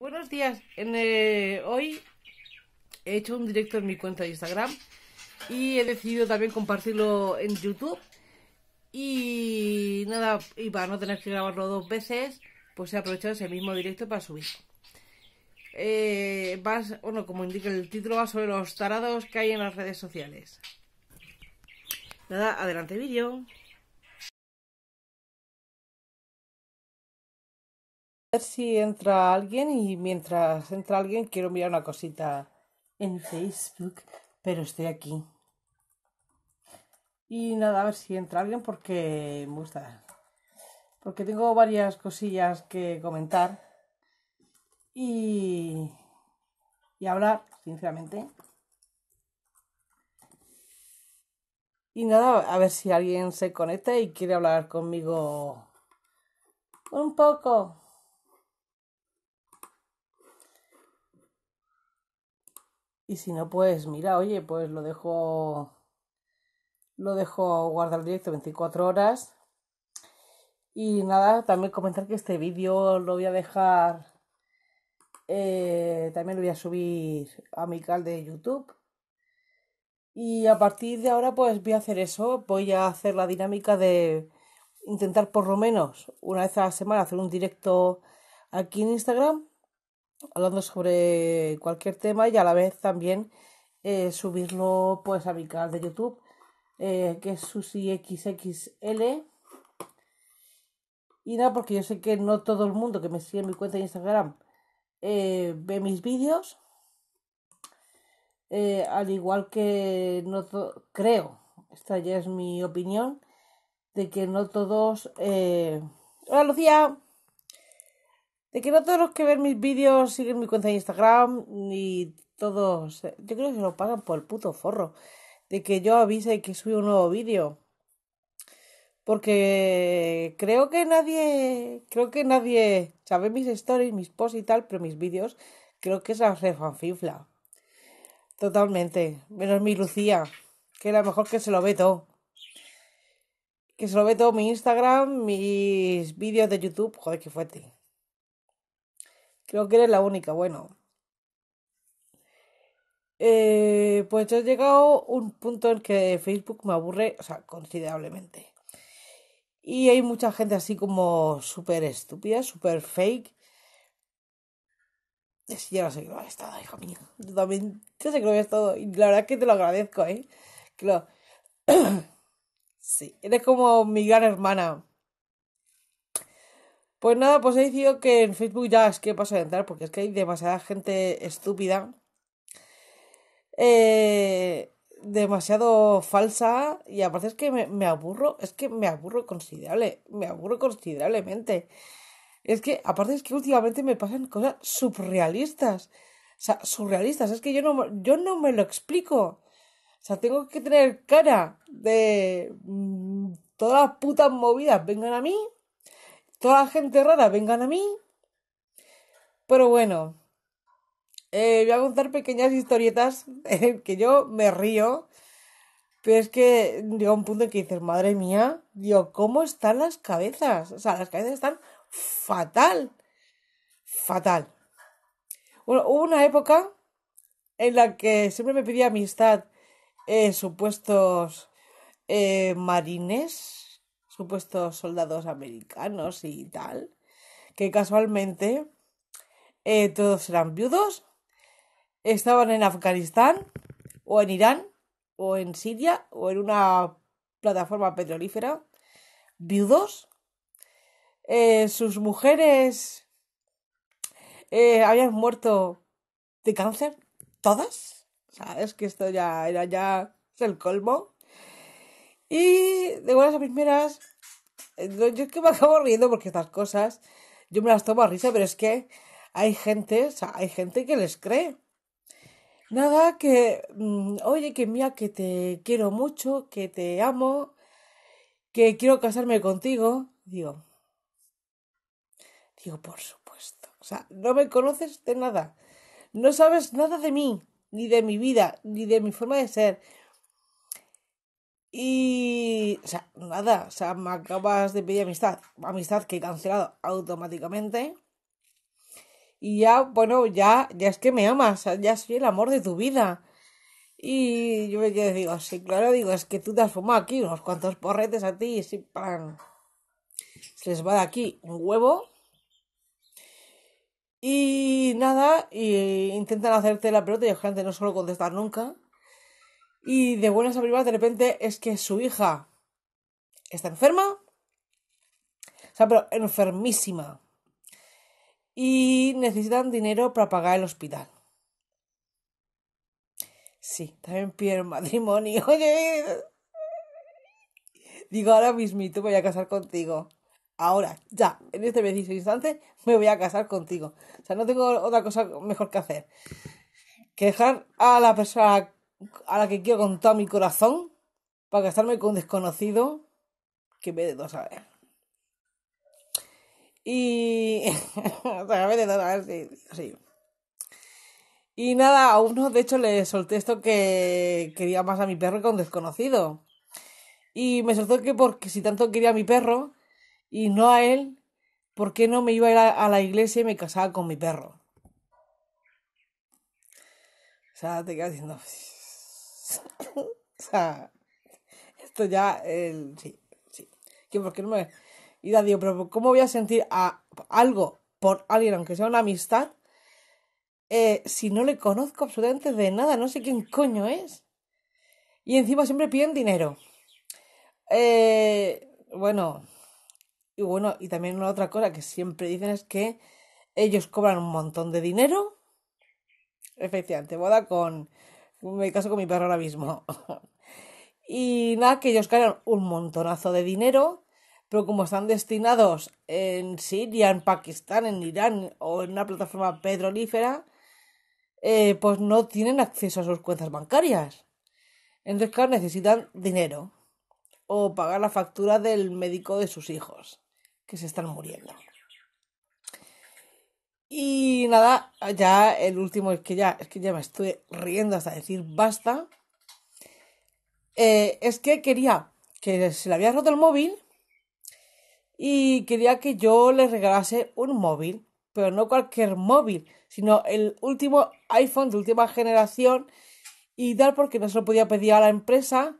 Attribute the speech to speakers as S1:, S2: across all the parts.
S1: Buenos días. Eh, hoy he hecho un directo en mi cuenta de Instagram y he decidido también compartirlo en YouTube. Y nada, para no tener que grabarlo dos veces, pues he aprovechado ese mismo directo para subir. vas, eh, bueno, como indica el título, va sobre los tarados que hay en las redes sociales. Nada, adelante vídeo. ver si entra alguien y mientras entra alguien quiero mirar una cosita en Facebook, pero estoy aquí. Y nada, a ver si entra alguien porque me gusta. Porque tengo varias cosillas que comentar y, y hablar, sinceramente. Y nada, a ver si alguien se conecta y quiere hablar conmigo un poco. Y si no, pues mira, oye, pues lo dejo. Lo dejo guardar directo 24 horas. Y nada, también comentar que este vídeo lo voy a dejar. Eh, también lo voy a subir a mi canal de YouTube. Y a partir de ahora, pues voy a hacer eso. Voy a hacer la dinámica de intentar por lo menos una vez a la semana hacer un directo aquí en Instagram hablando sobre cualquier tema y a la vez también eh, subirlo pues a mi canal de YouTube eh, que es SusiXXL y nada porque yo sé que no todo el mundo que me sigue en mi cuenta de Instagram eh, ve mis vídeos al igual que no creo esta ya es mi opinión de que no todos hola Lucía de que no todos los que ven mis vídeos, siguen mi cuenta de Instagram y todos. Yo creo que se lo pagan por el puto forro de que yo avise que subo un nuevo vídeo. Porque creo que nadie. Creo que nadie sabe mis stories, mis posts y tal, pero mis vídeos creo que se refanfifla. Totalmente. Menos mi Lucía, que era mejor que se lo ve todo. Que se lo ve todo mi Instagram, mis vídeos de YouTube. Joder, qué fuerte. Creo que eres la única, bueno. Eh, pues yo he llegado a un punto en que Facebook me aburre, o sea, considerablemente. Y hay mucha gente así como súper estúpida, súper fake. Sí, yo no sé que lo había estado, hijo mío. Yo también, sé que lo había estado. Y la verdad es que te lo agradezco, ¿eh? Que sí, eres como mi gran hermana. Pues nada, pues he decidido que en Facebook ya es que paso a entrar porque es que hay demasiada gente estúpida. Eh, demasiado falsa y aparte es que me, aburro, es que me aburro considerable, me aburro considerablemente. Es que aparte es que últimamente me pasan cosas surrealistas. O sea, surrealistas, es que yo no, yo no me lo explico. O sea, tengo que tener cara de mm, todas las putas movidas vengan a mí toda gente rara vengan a mí. Pero bueno, eh, voy a contar pequeñas historietas que yo me río. Pero es que llega un punto en que dices, madre mía, yo ¿cómo están las cabezas? O sea, las cabezas están fatal. Fatal. hubo una época en la que siempre me pedía amistad eh, supuestos eh, marines, supuestos soldados americanos y tal, que casualmente eh, todos eran viudos, estaban en Afganistán o en Irán o en Siria o en una plataforma petrolífera, viudos. Eh, sus mujeres eh, habían muerto de cáncer, todas. Sabes que esto ya era ya el colmo. Y de buenas a primeras eh, yo es que me acabo riendo porque estas cosas, yo me las tomo a risa, pero es que hay gente, o sea, hay gente que les cree. Nada, que, mm, oye, que mía, que te quiero mucho, que te amo, que quiero casarme contigo. Digo, digo, por supuesto. O sea, no me conoces de nada. No sabes nada de mí, ni de mi vida, ni de mi forma de ser y, o sea, nada, o sea, me acabas de pedir amistad, amistad que he cancelado automáticamente. Y ya, bueno, ya, ya es que me amas, ya soy el amor de tu vida. Y yo me quedé, digo, sí, claro, digo, es que tú te has fumado aquí unos cuantos porretes a ti, y sí, Se les va de aquí un huevo. Y nada, y intentan hacerte la pelota y la gente no suelo contestar nunca. Y de buenas a de repente, es que su hija está enferma. O sea, pero enfermísima. Y necesitan dinero para pagar el hospital. Sí, también pierden matrimonio. Digo, ahora mismito me voy a casar contigo. Ahora, ya, en este preciso instante, me voy a casar contigo. O sea, no tengo otra cosa mejor que hacer. Que dejar a la persona a la que quiero todo mi corazón para casarme con un desconocido que me de dos a ver. Y. o sea, me de dos a ver, sí, Y nada, a uno de hecho le solté esto que quería más a mi perro que a un desconocido. Y me soltó que porque si tanto quería a mi perro y no a él, ¿por qué no me iba a ir a la iglesia y me casaba con mi perro? O sea, te quedas diciendo. o sea, esto ya, sí, sí. ¿Por qué no me... Y ya digo, pero ¿cómo voy a sentir a algo por alguien, aunque sea una amistad, eh, si no le conozco absolutamente de nada? No sé quién coño es. Y encima siempre piden dinero. Eh, bueno, y bueno, y también una otra cosa que siempre dicen es que ellos cobran un montón de dinero. Efectivamente, boda con, me caso con mi perro ahora mismo. y nada, que ellos ganan un montonazo de dinero, pero como están destinados en Siria, en Pakistán, en Irán o en una plataforma petrolífera, eh, pues no tienen acceso a sus cuentas bancarias. Entonces, claro, necesitan dinero o pagar la factura del médico de sus hijos, que se están muriendo. Y nada, ya el último, es que ya, es que ya me estoy riendo hasta decir basta. Eh, es que quería que se le había roto el móvil y quería que yo le regalase un móvil, pero no cualquier móvil, sino el último iPhone de última generación y tal, porque no se lo podía pedir a la empresa.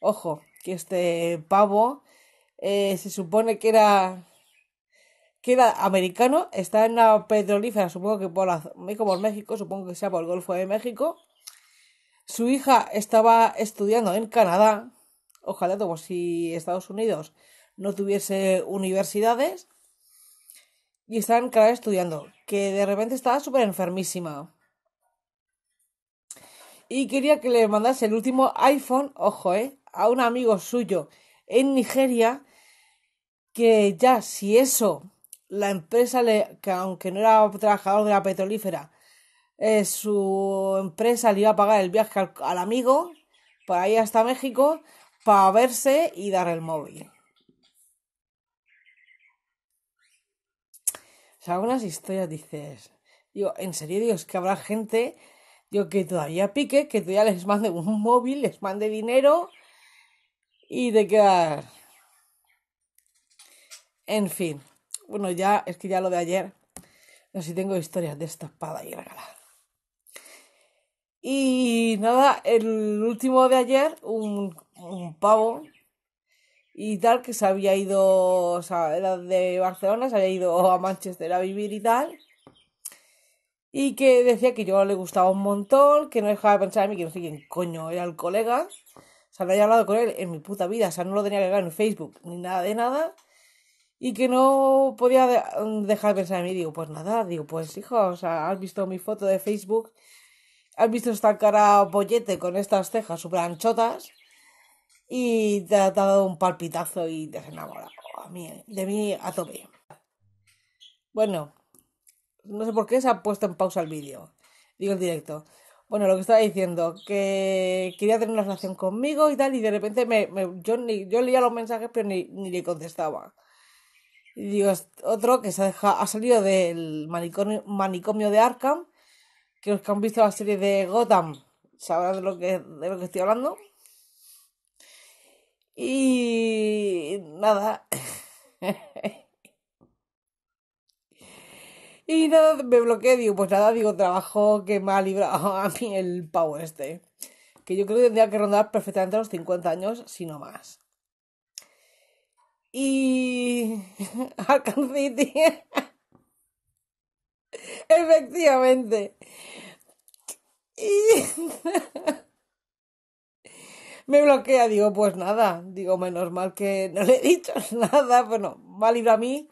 S1: Ojo, que este pavo eh, se supone que era que era americano, está en la petrolífera, supongo que por, México, supongo que sea por el Golfo de México. Su hija estaba estudiando en Canadá, ojalá como si Estados Unidos no tuviese universidades, y estaba en Canadá estudiando, que de repente estaba súper enfermísima. Y quería que le mandase el último iPhone, ojo, eh, a un amigo suyo en Nigeria, que ya si eso la empresa, que aunque no era trabajador de la petrolífera, eh, su empresa le iba a pagar el viaje al, amigo para ir hasta México para verse y dar el móvil. O sea, algunas historias dices, digo, en serio, dios que habrá gente, digo, que todavía pique, que todavía les mande un móvil, les mande dinero y de quedas. En fin. Bueno, ya es que ya lo de ayer. No sé si tengo historias de esta espada y regalada Y nada, el último de ayer, un, pavo y tal, que se había ido, o sea, era de Barcelona, se había ido a Manchester a vivir y tal. Y que decía que yo le gustaba un montón, que no dejaba de pensar en mí, que no sé quién coño era el colega. O sea, no había hablado con él en mi puta vida, o sea, no lo tenía que ver en Facebook ni nada de nada y que no podía mm, dejar de pensar en mí. Digo, pues nada, digo, pues hijo, o sea, has visto mi foto de Facebook, has visto esta cara bollete con estas cejas super anchotas y te ha, dado un palpitazo y te has enamorado oh, a de mí a tope. Bueno, no sé por qué se ha puesto en pausa el vídeo, digo el directo. Bueno, lo que estaba diciendo, que quería tener una relación conmigo y tal, y de repente me, yo, yo leía los mensajes, pero ni, ni le contestaba. Digo, otro que se ha, salido del manicomio, de Arkham, que los que han visto la serie de Gotham sabrán de lo que, que estoy hablando. Y nada. y nada, me bloqueé, digo, pues nada, digo, trabajo que me ha librado a mí el pavo este. Que yo creo que tendría que rondar perfectamente a los 50 años, si no más y Arkham Efectivamente. Y me bloquea, digo, pues nada, digo, menos mal que no le he dicho nada, bueno, va a a mí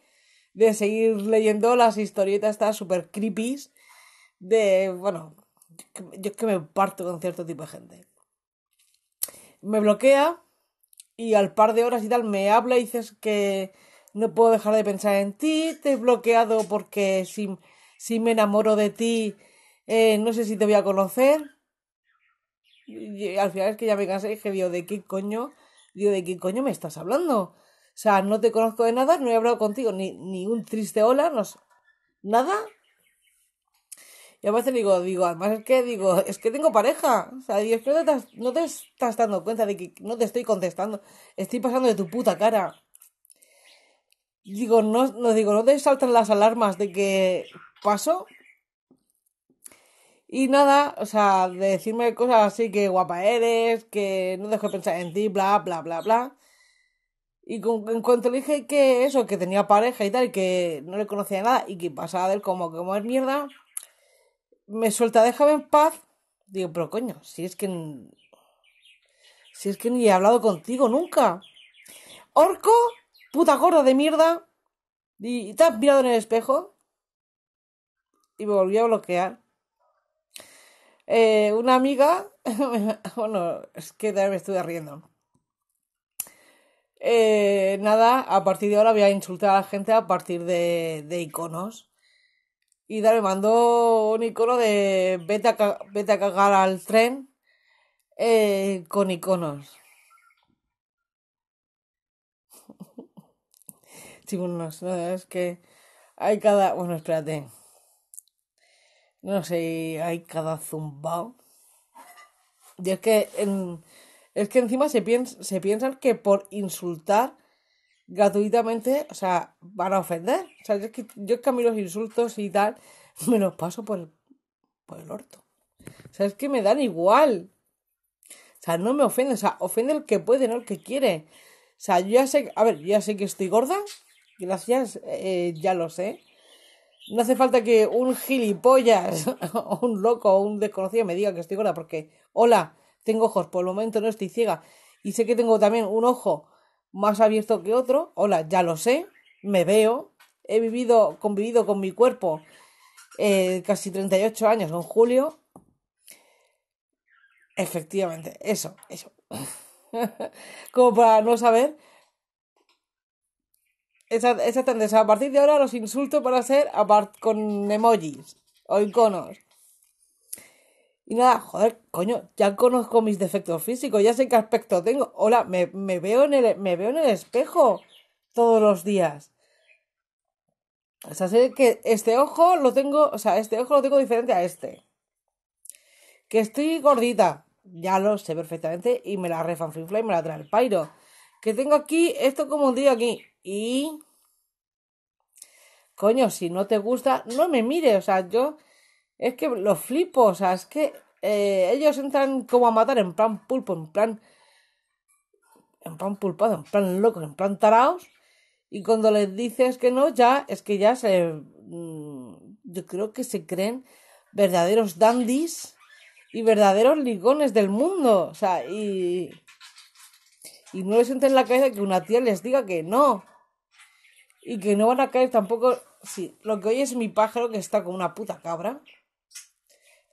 S1: de seguir leyendo las historietas tan super creepy de, bueno, yo es que me parto con cierto tipo de gente. Me bloquea, y al par de horas y tal me habla y dices que no puedo dejar de pensar en ti, te he bloqueado porque si, me enamoro de ti, eh, no sé si te voy a conocer. Y, al final es que ya me cansé, Y dije, ¿de qué coño? ¿de qué me estás hablando? O sea, no te conozco de nada, no he hablado contigo ni, ni un triste hola, no nada, y a veces digo, digo, además es que digo, es que tengo pareja. O sea, y es que no te, estás dando cuenta de que no te estoy contestando. Estoy pasando de tu puta cara. Digo, no, no digo, no te saltan las alarmas de que paso. Y nada, o sea, de decirme cosas así que guapa eres, que no dejo de pensar en ti, bla, bla, bla, bla. Y en cuanto le dije que eso, que tenía pareja y tal, que no le conocía nada y que pasaba de él como que es mierda, me suelta, déjame en paz. Digo, pero coño, si es que. Si es que ni he hablado contigo nunca. Orco, puta gorda de mierda. ¿Y te has mirado en el espejo? Y me volví a bloquear. Eh, una amiga. bueno, es que también me estuve riendo. Eh, nada, a partir de ahora voy a insultar a la gente a partir de, de iconos y me mandó un icono de vete a, vete a cagar al tren eh, con iconos. bueno, no, es que hay cada. Bueno, espérate. No sé, hay cada zumbao. Y es que en... es que encima se, piensa, se piensan que por insultar gratuitamente, o sea, van a ofender. O sea, yo es que, yo es que a mí los insultos y tal me los paso por el, por el orto. O sea, es que me dan igual. O sea, no me ofende, o sea, ofende el que puede, no el que quiere. O sea, yo ya sé, a ver, ya sé que estoy gorda, gracias, eh, ya lo sé. No hace falta que un gilipollas o un loco o un desconocido me diga que estoy gorda, porque, hola, tengo ojos, por el momento no estoy ciega. Y sé que tengo también un ojo más abierto que otro. Hola, ya lo sé, me veo. He vivido, convivido con mi cuerpo eh, casi 38 años con Julio. Efectivamente, eso, eso. Como para no saber. Esa, esa tendencia. A partir de ahora los insulto para ser con emojis o iconos. Y nada, joder, coño, ya conozco mis defectos físicos, ya sé qué aspecto tengo. Hola, me, me, veo, en el, me veo en el espejo todos los días. O sea, sé que este ojo lo tengo, o sea, este ojo lo tengo diferente a este. Que estoy gordita, ya lo sé perfectamente, y me la refanfla y me la trae el pairo. Que tengo aquí esto como un día aquí. Y. Coño, si no te gusta, no me mires. O sea, yo es que los flipo, o sea, es que eh, ellos entran como a matar en plan pulpo, en plan. En plan pulpado, en plan loco, en plan taraos. Y cuando les dices que no, ya, es que ya se. Mm, yo creo que se creen verdaderos dandies y verdaderos ligones del mundo. O sea, y. Y no les entra en la cabeza que una tía les diga que no. Y que no van a caer tampoco. Sí, lo que oye es mi pájaro que está como una puta cabra.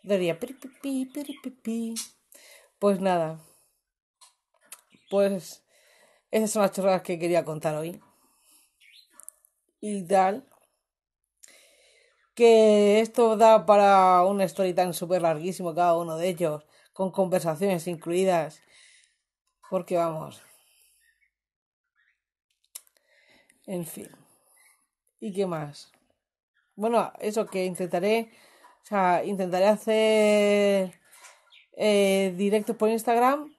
S1: Daría piripipi, piripipi. Pues nada. Pues esas son las chorradas que quería contar hoy. Y tal. Que esto da para un story tan súper larguísimo cada uno de ellos. Con conversaciones incluidas. Porque vamos. En fin. ¿Y qué más? Bueno, eso que intentaré o sea, intentaré hacer eh, directos por Instagram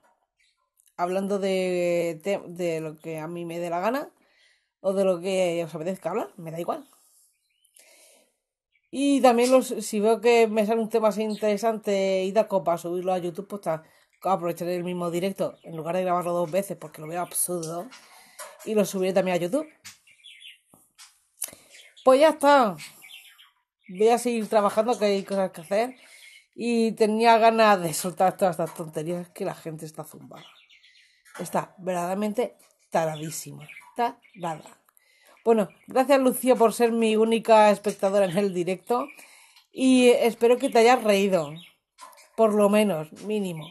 S1: hablando de, lo que a mí me dé la gana o de lo que os apetezca hablar, me da igual. Y también los, si veo que me sale un tema interesante y da copa subirlo a YouTube, pues está, aprovecharé el mismo directo en lugar de grabarlo dos veces porque lo veo absurdo y lo subiré también a YouTube. Pues ya está voy a seguir trabajando, que hay cosas que hacer. Y tenía ganas de soltar todas estas tonterías que la gente está zumbada. Está verdaderamente taradísima. Tarada. Bueno, gracias Lucía por ser mi única espectadora en el directo. Y espero que te hayas reído. Por lo menos, mínimo.